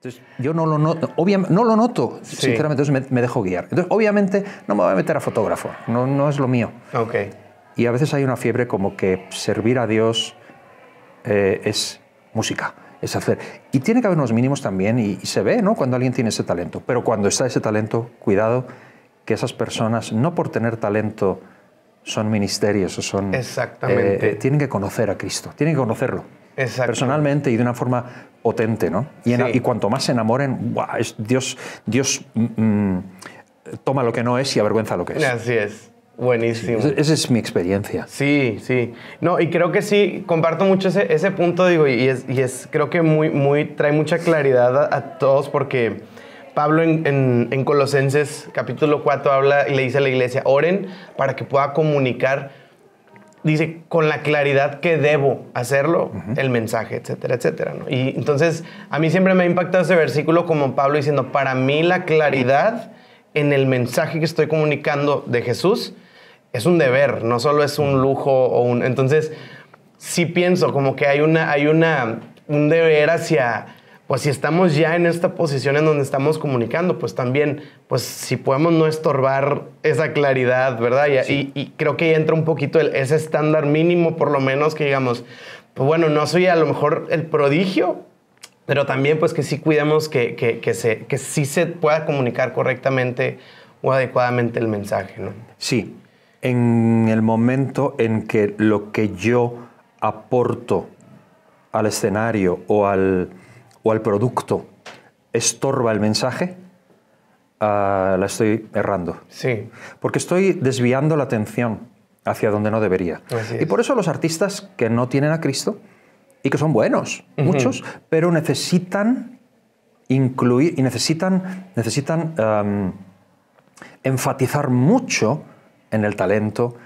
Entonces, yo no lo noto, no lo noto, sinceramente, entonces me, dejo guiar. Entonces, obviamente, no me voy a meter a fotógrafo, no, no es lo mío. Okay. Y a veces hay una fiebre como que servir a Dios eh, es música, es hacer. Y tiene que haber unos mínimos también, y, y, se ve, ¿no? Cuando alguien tiene ese talento. Pero cuando está ese talento, cuidado, que esas personas, no por tener talento, son ministerios o son... Exactamente. Eh, eh, tienen que conocer a Cristo, tienen que conocerlo. Personalmente y de una forma potente, ¿no? Y, cuanto más se enamoren, Dios, Dios mm, mm, toma lo que no es y avergüenza lo que es. Así es. Buenísimo. esa es mi experiencia. Sí, sí. No, y creo que sí, comparto mucho ese, punto, digo, y es, creo que muy, muy, trae mucha claridad a todos porque Pablo en, Colosenses capítulo 4 habla y le dice a la iglesia, oren para que pueda comunicar, dice, con la claridad que debo hacerlo, el mensaje, etcétera, etcétera. Y entonces a mí siempre me ha impactado ese versículo como Pablo diciendo, para mí la claridad en el mensaje que estoy comunicando de Jesús es un deber, no solo es un lujo o un... Entonces, sí pienso como que hay, una, hay una, un deber hacia pues si estamos ya en esta posición en donde estamos comunicando, pues también, pues si podemos no estorbar esa claridad, ¿verdad? Y, creo que entra un poquito ese estándar mínimo, por lo menos, que digamos, pues bueno, no soy a lo mejor el prodigio, pero también pues que sí cuidemos que, que, se, que sí se pueda comunicar correctamente o adecuadamente el mensaje, ¿no? Sí, en el momento en que lo que yo aporto al escenario o al o al producto estorba el mensaje, ah, la estoy errando. Sí. Porque estoy desviando la atención hacia donde no debería. Y por eso los artistas que no tienen a Cristo y que son buenos, muchos, pero necesitan incluir y necesitan, necesitan enfatizar mucho en el talento,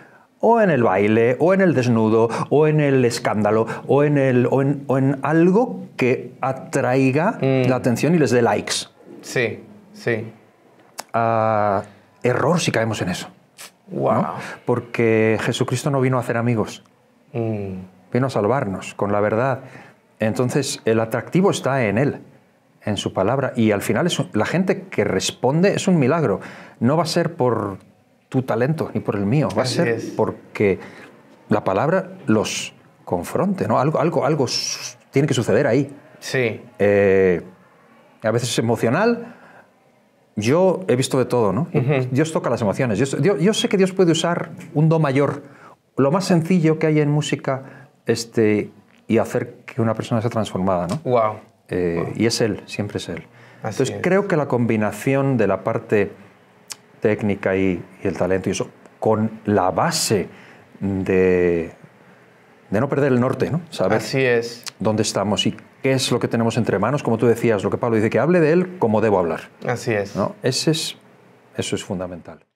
o en el baile, o en el desnudo, o en el escándalo, o en, el, o en, algo que atraiga mm. la atención y les dé likes. Sí, sí. Ah, error si caemos en eso. Wow. Porque Jesucristo no vino a hacer amigos, mm. vino a salvarnos con la verdad. Entonces, el atractivo está en Él, en su palabra, y al final es, la gente que responde es un milagro. No va a ser por tu talento ni por el mío, va a ser porque la palabra los confronte, ¿no? Algo, algo, algo tiene que suceder ahí. Sí. Eh, a veces es emocional. Yo he visto de todo, ¿no? Dios toca las emociones. Yo, sé que Dios puede usar un do mayor, lo más sencillo que hay en música, este, y hacer que una persona sea transformada, ¿no? Wow. Eh, y es Él, siempre es Él. Entonces creo que la combinación de la parte técnica y, el talento y eso, con la base de, de no perder el norte, ¿no? Saber Así es. dónde estamos y qué es lo que tenemos entre manos, como tú decías, lo que Pablo dice, que hable de él como debo hablar. Así es. ¿no? es eso es fundamental.